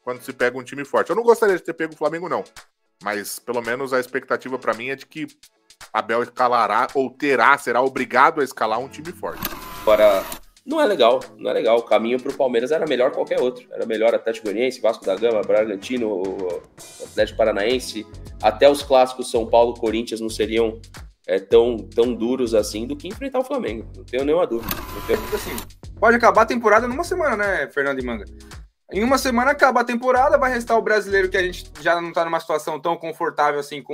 quando se pega um time forte. Eu não gostaria de ter pego o Flamengo, não. Mas pelo menos a expectativa para mim é de que Abel escalará ou terá, será obrigado a escalar um time forte. Agora, não é legal, não é legal. O caminho para o Palmeiras era melhor qualquer outro. Era melhor Atlético Goianiense, Vasco da Gama, Bragantino, Atlético Paranaense. Até os clássicos São Paulo, Corinthians não seriam é, tão, tão duros assim do que enfrentar o Flamengo. Não tenho nenhuma dúvida. Não tenho... Assim, pode acabar a temporada numa semana, né, Fernando e Manga? Em uma semana acaba a temporada, vai restar o brasileiro que a gente já não está numa situação tão confortável assim com.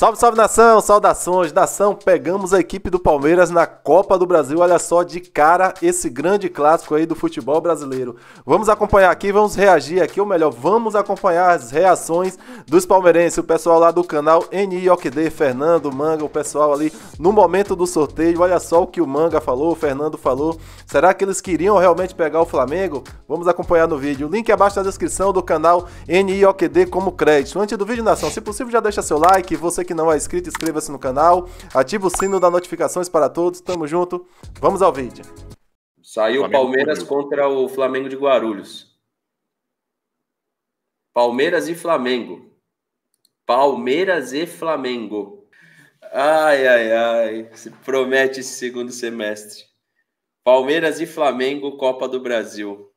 Salve, salve nação, saudações, nação. Pegamos a equipe do Palmeiras na Copa do Brasil. Olha só de cara esse grande clássico aí do futebol brasileiro. Vamos acompanhar aqui, vamos reagir aqui, ou melhor, vamos acompanhar as reações dos palmeirenses, o pessoal lá do canal NIOQD, Fernando, Manga, o pessoal ali no momento do sorteio. Olha só o que o Manga falou, o Fernando falou. Será que eles queriam realmente pegar o Flamengo? Vamos acompanhar no vídeo. link é abaixo na descrição do canal NIOQD como crédito. Antes do vídeo, nação, se possível já deixa seu like, você que não é inscrito, inscreva-se no canal, ativa o sino das notificações para todos. Tamo junto. Vamos ao vídeo. Saiu o Palmeiras contra o Flamengo de Guarulhos. Palmeiras e Flamengo. Palmeiras e Flamengo. Ai, ai, ai. Se promete esse segundo semestre. Palmeiras e Flamengo, Copa do Brasil.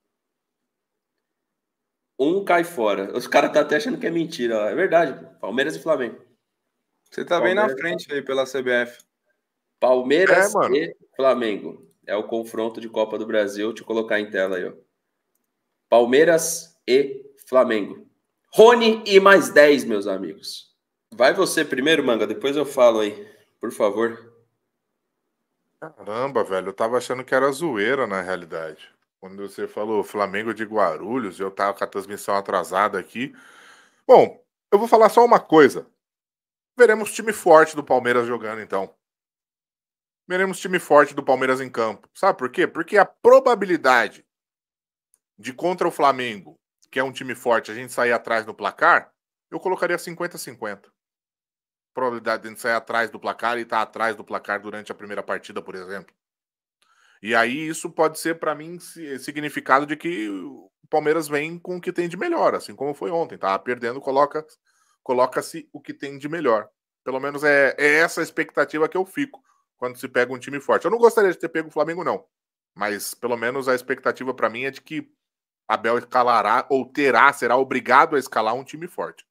Um cai fora. Os caras estão tá até achando que é mentira. É verdade. Palmeiras e Flamengo. Você tá Palmeiras, bem na é frente aí pela CBF. Palmeiras é, e Flamengo. É o confronto de Copa do Brasil. Deixa eu colocar em tela aí, ó. Palmeiras e Flamengo. Rony e mais 10, meus amigos. Vai você primeiro, Manga, depois eu falo aí. Por favor. Caramba, velho, eu tava achando que era zoeira na realidade. Quando você falou Flamengo de Guarulhos, eu tava com a transmissão atrasada aqui. Bom, eu vou falar só uma coisa. Veremos time forte do Palmeiras jogando, então. Veremos time forte do Palmeiras em campo. Sabe por quê? Porque a probabilidade de contra o Flamengo, que é um time forte, a gente sair atrás no placar, eu colocaria 50-50. Probabilidade de a gente sair atrás do placar e estar tá atrás do placar durante a primeira partida, por exemplo. E aí isso pode ser, para mim, significado de que o Palmeiras vem com o que tem de melhor, assim como foi ontem. Tá perdendo, coloca coloca-se o que tem de melhor. Pelo menos é, é essa a expectativa que eu fico quando se pega um time forte. Eu não gostaria de ter pego o Flamengo, não. Mas pelo menos a expectativa para mim é de que Abel escalará ou terá, será obrigado a escalar um time forte.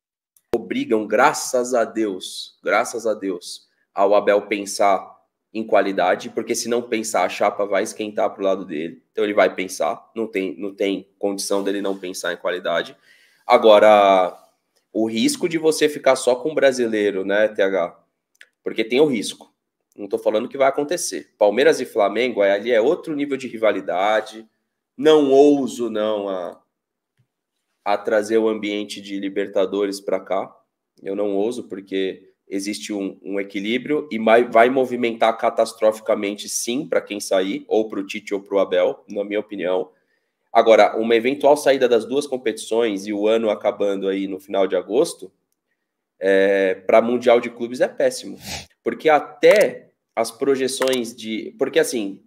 Obrigam, graças a Deus, graças a Deus, ao Abel pensar em qualidade, porque se não pensar, a chapa vai esquentar para o lado dele. Então ele vai pensar, não tem, não tem condição dele não pensar em qualidade. Agora, o risco de você ficar só com o brasileiro, né, TH? Porque tem o risco. Não estou falando que vai acontecer. Palmeiras e Flamengo, ali é outro nível de rivalidade. Não ouso, não, a, a trazer o ambiente de Libertadores para cá. Eu não ouso, porque existe um, um equilíbrio e vai, vai movimentar catastroficamente, sim, para quem sair, ou para o Tite ou para o Abel, na minha opinião. Agora, uma eventual saída das duas competições e o ano acabando aí no final de agosto, é, para Mundial de Clubes é péssimo. Porque até as projeções de. Porque assim,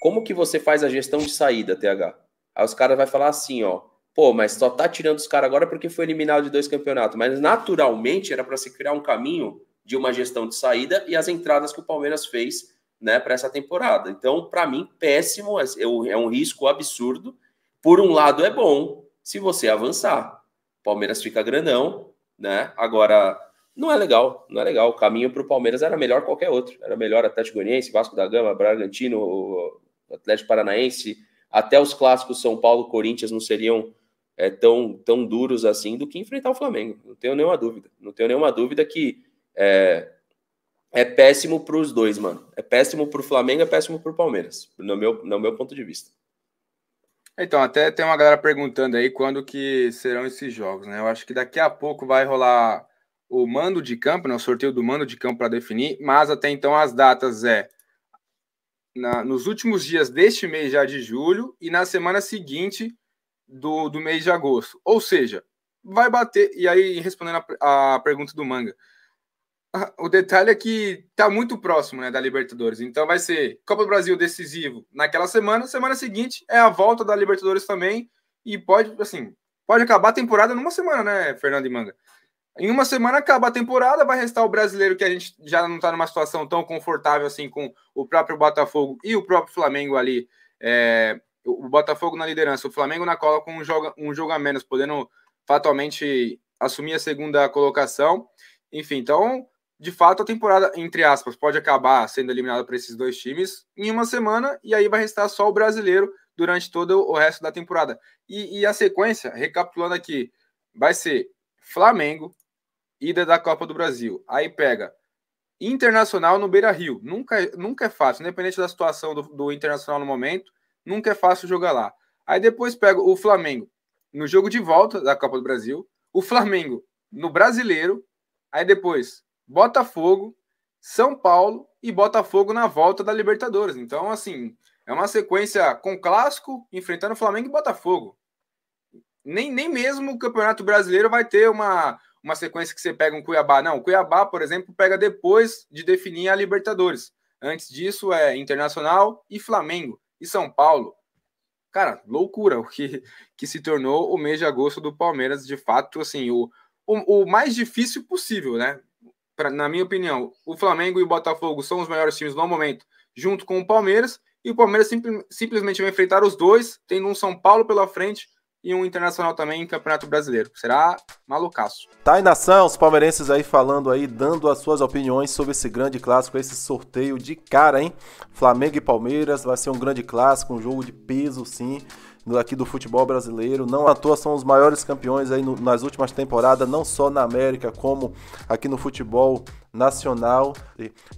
como que você faz a gestão de saída, TH? Aí os caras vão falar assim, ó. Pô, mas só tá tirando os caras agora porque foi eliminado de dois campeonatos. Mas naturalmente era para se criar um caminho de uma gestão de saída e as entradas que o Palmeiras fez né, para essa temporada. Então, para mim, péssimo, é, é um risco absurdo. Por um lado é bom se você avançar. Palmeiras fica grandão, né? Agora não é legal, não é legal. O caminho para o Palmeiras era melhor qualquer outro. Era melhor Atlético Goianiense, Vasco da Gama, Bragantino, Atlético Paranaense, até os clássicos São Paulo, Corinthians não seriam é, tão, tão duros assim do que enfrentar o Flamengo. Não tenho nenhuma dúvida. Não tenho nenhuma dúvida que é, é péssimo para os dois, mano. É péssimo para o Flamengo, é péssimo para o Palmeiras, no meu, no meu ponto de vista. Então, até tem uma galera perguntando aí quando que serão esses jogos, né? Eu acho que daqui a pouco vai rolar o mando de campo, né? O sorteio do mando de campo para definir, mas até então as datas é na, nos últimos dias deste mês já de julho e na semana seguinte do, do mês de agosto. Ou seja, vai bater. E aí, respondendo a, a pergunta do Manga, o detalhe é que está muito próximo né, da Libertadores. Então vai ser Copa do Brasil decisivo naquela semana. Semana seguinte é a volta da Libertadores também. E pode, assim, pode acabar a temporada numa semana, né, Fernando e Manga? Em uma semana acaba a temporada, vai restar o brasileiro que a gente já não está numa situação tão confortável assim com o próprio Botafogo e o próprio Flamengo ali. É, o Botafogo na liderança, o Flamengo na cola com um jogo, um jogo a menos, podendo fatalmente assumir a segunda colocação. Enfim, então de fato, a temporada, entre aspas, pode acabar sendo eliminada para esses dois times em uma semana, e aí vai restar só o brasileiro durante todo o resto da temporada. E, e a sequência, recapitulando aqui, vai ser Flamengo, ida da Copa do Brasil. Aí pega Internacional no Beira Rio. Nunca, nunca é fácil, independente da situação do, do Internacional no momento, nunca é fácil jogar lá. Aí depois pega o Flamengo no jogo de volta da Copa do Brasil, o Flamengo no Brasileiro, aí depois Botafogo, São Paulo e Botafogo na volta da Libertadores. Então, assim, é uma sequência com clássico enfrentando Flamengo e Botafogo. Nem, nem mesmo o Campeonato Brasileiro vai ter uma, uma sequência que você pega um Cuiabá. Não, o Cuiabá, por exemplo, pega depois de definir a Libertadores. Antes disso é Internacional e Flamengo e São Paulo. Cara, loucura o que, que se tornou o mês de agosto do Palmeiras, de fato, assim, o, o, o mais difícil possível, né? pra, na minha opinião, o Flamengo e o Botafogo são os melhores times no momento, junto com o Palmeiras, e o Palmeiras simplesmente vai enfrentar os dois, tendo um São Paulo pela frente e um internacional também em Campeonato Brasileiro. Será malucaço. Tá aí nação, os palmeirenses aí falando aí, dando as suas opiniões sobre esse grande clássico, esse sorteio de cara, hein? Flamengo e Palmeiras vai ser um grande clássico, um jogo de peso, sim aqui do futebol brasileiro. Não à toa são os maiores campeões aí no, nas últimas temporadas, não só na América, como aqui no futebol Nacional.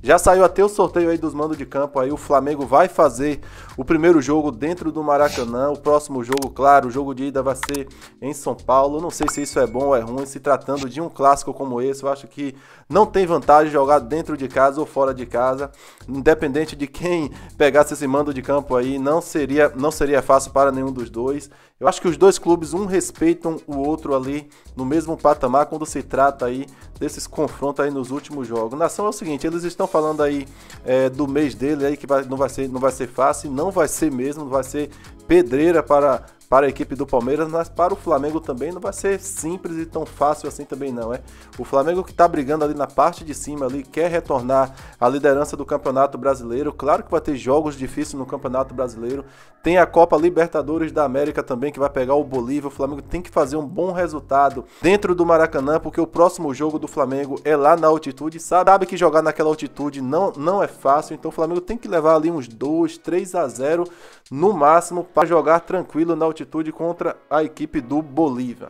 Já saiu até o sorteio aí dos mandos de campo aí. O Flamengo vai fazer o primeiro jogo dentro do Maracanã. O próximo jogo, claro, o jogo de ida vai ser em São Paulo. Não sei se isso é bom ou é ruim. Se tratando de um clássico como esse, eu acho que não tem vantagem jogar dentro de casa ou fora de casa. Independente de quem pegasse esse mando de campo aí, não seria, não seria fácil para nenhum dos dois. Eu acho que os dois clubes um respeitam o outro ali no mesmo patamar quando se trata aí desses confrontos aí nos últimos jogos. Nação é o seguinte, eles estão falando aí é, do mês dele aí que vai, não vai ser não vai ser fácil, não vai ser mesmo, não vai ser pedreira para, para a equipe do Palmeiras, mas para o Flamengo também não vai ser simples e tão fácil assim também não, é? O Flamengo que está brigando ali na parte de cima ali, quer retornar à liderança do Campeonato Brasileiro, claro que vai ter jogos difíceis no Campeonato Brasileiro, tem a Copa Libertadores da América também que vai pegar o Bolívia, o Flamengo tem que fazer um bom resultado dentro do Maracanã, porque o próximo jogo do Flamengo é lá na altitude, sabe que jogar naquela altitude não, não é fácil, então o Flamengo tem que levar ali uns 2, 3 a 0 no máximo para jogar tranquilo na altitude contra a equipe do Bolívia.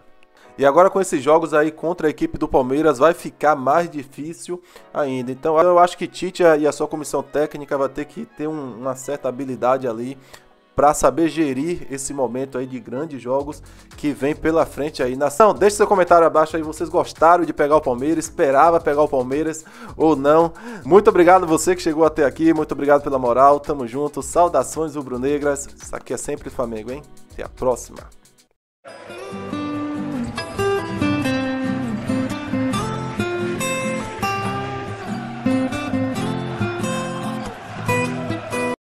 E agora com esses jogos aí contra a equipe do Palmeiras vai ficar mais difícil ainda. Então eu acho que Tite e a sua comissão técnica vai ter que ter um, uma certa habilidade ali para saber gerir esse momento aí de grandes jogos que vem pela frente aí. Nação, deixe seu comentário abaixo aí, vocês gostaram de pegar o Palmeiras, esperava pegar o Palmeiras ou não. Muito obrigado você que chegou até aqui, muito obrigado pela moral, tamo junto, saudações rubro-negras, isso aqui é sempre Flamengo, hein? Até a próxima!